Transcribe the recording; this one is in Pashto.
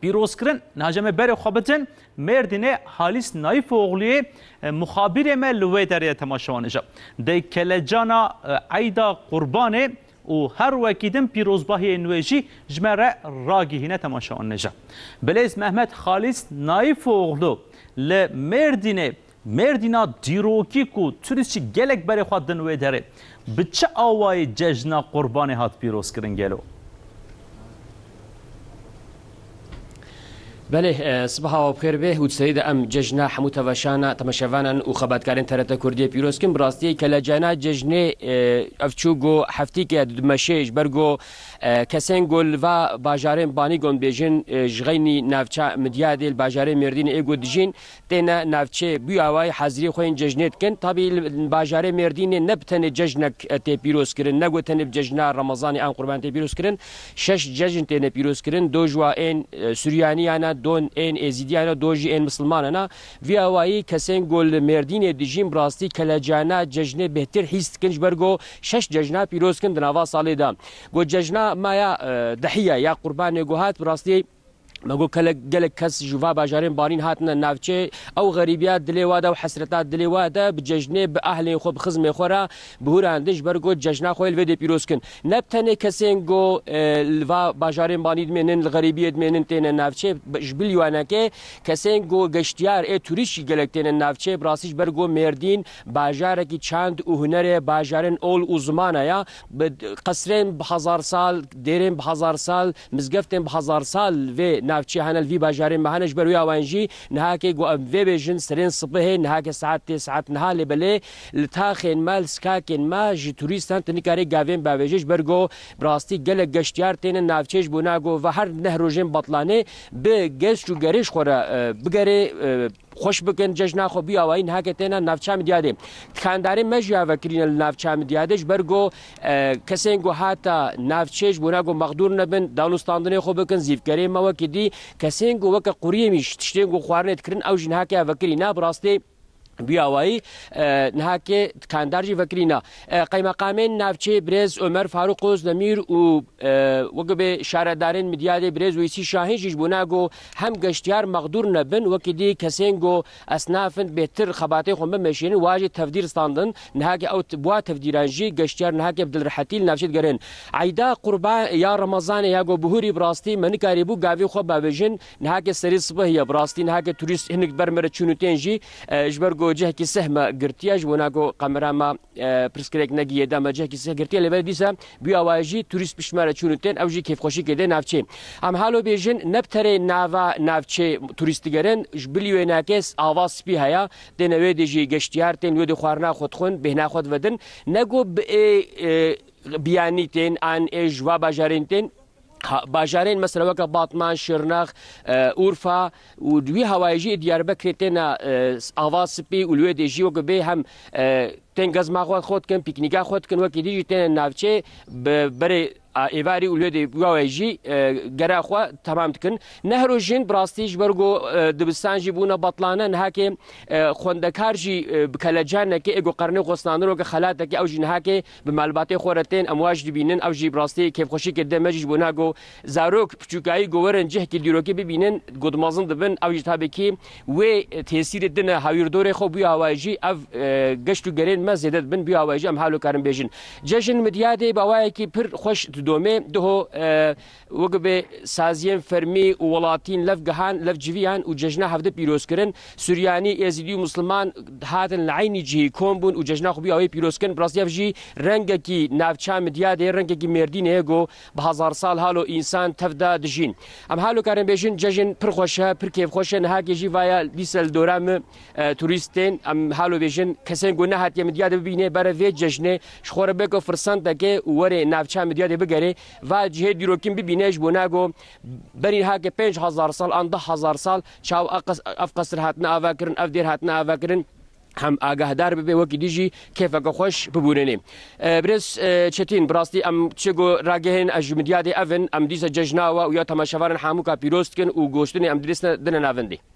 پیروز کرن نهاجم بر خوابتن مردینه حالیس نایف اوغلی مخابر ما لوی در تماشوانجا د کلجانا عیدا قربانه و هر وکیدن پیروزباهی نویجی جمره راگیهینه تماشان نجا بلیز محمد خالیس نایف اوغلو لمردینه مردینا دیروکی کو توریستی گلک بری خواهد دنوی داره به چه آوای ججنا قربان هات پیروز کرن گلو بله سبحا و بخیر به و سرید ام ججنا همو توشانا تماشوانن و خباتکارن ترتا کردی پیروز کم براستی که لجانا ججنه افچو گو هفتی که دمشیش برگو کسین گل و باجارن بانی گون بیجن جغینی نافچا مدیادل باجارن مردین ایگو دجین تینا نافچه بی آوای حضری خوین ججنت کن طبی باجارن مردین نبتن ججنک تی پیروز کرن نگو تن بججنا رمضان ان قربان تی پیروز کرن شش ججن تینا پیروز کرن دو جوائن سوریانی دۆن ئێن ئێزیدیانە دۆژی ئێن مسلمانەنا وی ئەوایی کەسێن گۆل مردینێ دژیم ڕاستی کە لە جانا جژنێ بهتر هیست کنج بەرگۆ شش جژنا پیرۆزکن دناوا ساڵێدا گۆ جژنا مایە دەحە یا قوربانێ گوهات ڕاستی مگو کلک گلک کس جواب بازارین بارین هاتن نافچه او غریبیات دلی واده او حسرتات دلی واده بججنه به اهل خو بخزم خورا بهوراندش برگو ججنه خو ال ودی پیروسکن نبتنه کسین گو لوا بازارین بانید منن غریبیت منن تن نافچه جبل یوانکه کسین گو گشتیار ای توریشی گلک تن نافچه براسیش برگو مردین بازار کی چند او هنر بازارین اول عظمانه یا قصرین هزار سال دیرین هزار سال مزگفتن هزار سال و ناوچی هەنە وی باژارێ مەهانش بەروی ئاوانژی نهاکێ گو ئەێ بێژن سرێن سبهێ نهاکە سعات تێ سعات نها لێ بەلێ لە تاخێن مال سکاکێن ما ژی توریستان تنیکارێک گاوێن باوێژش بەرگۆ بڕاستی گەلە گەشتیار تێنە ناوچێش بۆ ناگۆ و هەر نەهرۆژێن بەتلانێ بە گەشت و گەرش خۆرە بگەرێ خوش بکن جشن خو بیا و این هک تنه نفچم دیاده خاندار مجیا وکرین نفچم دیادش برگو کسین گو هاتا نفچش بونا گو مقدور نبن دانستاندنه خو بکن زیفکری ما وکدی کسین گو وک قوریمیش تشتین گو خوارنت کرن او جن هک وکرین براسته بیاوایی نهاکه کاندار جی وکرینا قیمقامین نافچه برز عمر فاروق و زمیر و وګب شاردارین مدیاده برز ویسی شاهین جیج بوناګو هم گشتیار مقدور نبن وکې دی کسینګو اسنافن بهتر خباته خو مشین واجه تفدیر استاندن نهاکه او بوا تفدیران جی گشتیار نهاکه عبدالرحتیل نافشت ګرین عیدا قربا یا رمضان یا گو بهوري براستی من کاریبو گاوی خو باوجن نهاکه سری صبح یا براستی نهاکه توریست هنګ برمر چونوتین جی جبر گو جه کی سهم گرتیاج ونا گو قمرا ما پرسکرک نگی دا ما جه کی سه گرتی لبر دیسا بیا واجی توریست پشمر چونتن او جی کیف خوشی کده نافچه ام حالو بیژن نبتره ناوا نافچه توریستگرن جبلی و ناکس آواز پی هيا د نوې د جی گشتیار تن و د خورنا خودخون به نه خود ودن نگو بیانی تن ان اجوا بجارین تن باژارین مەسەرەوەکە باتمان شرنەخ ئورفا و دوی هەوایژی دیاربە کرێتێنە ئاوا سپی و لێ دێژی وەکە بێ هەم تن گزما خود خود کن پیکنیکا خود کن و کی دیجی تن ناوچه بر ایواری اولودی بواجی گرا خو تمام کن نهرو جن براستیج برگو دبستان جی بونه بطلانه نه کی خوندکار جی بکلجان کی اگو قرنه غسنان رو که خلات کی او جن هکه به معلومات خورتن امواج دبینن او جی براستی کی خوشی کرده مجی بونه گو زاروک پچوکای گورن جه کی دیرو کی ببینن گودمازن دبن او جی تابکی و تاثیر دنه هاویردور خو بو هواجی اف گشتو گرین من زیدت بن بیا وای جام حالو کارم بیژن جشن مدیاده با وای کی پر خوش دومه ده وقبه سازیم فرمی و ولاتین لف جهان لف جویان و جشن هفته پیروز کردن سوریانی یزیدی مسلمان هاتن لعینی جی کوم بون و جشن خو بیا وای پیروز کردن براستی جی رنگ کی نافچا مدیاده رنگ کی مردینه گو به هزار سال حالو انسان تفدا دجین ام حالو کارم بیژن جشن پر خوشه پر کیف خوشه نه کی جی وای لیسل دورم توریستن ام حالو بیژن کسن گونه هاتیم مدیا د بینه بر وی جشنه شخور به کو فرصت دکه وره نافچا مدیا د بګری و جهه دیروکین ببینه اش بونه گو بری ها که 5000 سال ان 10000 سال چاو افقصر هاتنا اواکرن اف دیر هاتنا اواکرن هم ئاگاهدار ببێ وەکی دیژی کێفەکە خۆش ببوورێنێ برز چتین بڕاستی ئەم چگۆ ڕاگەهێن ئەژمدیادی ئەڤن ئەم دیسە جەژناوە و یا تەماشەوارن هەموو کا پیرۆستکن و گۆشتنی ئەم درستە دنە ناوەندی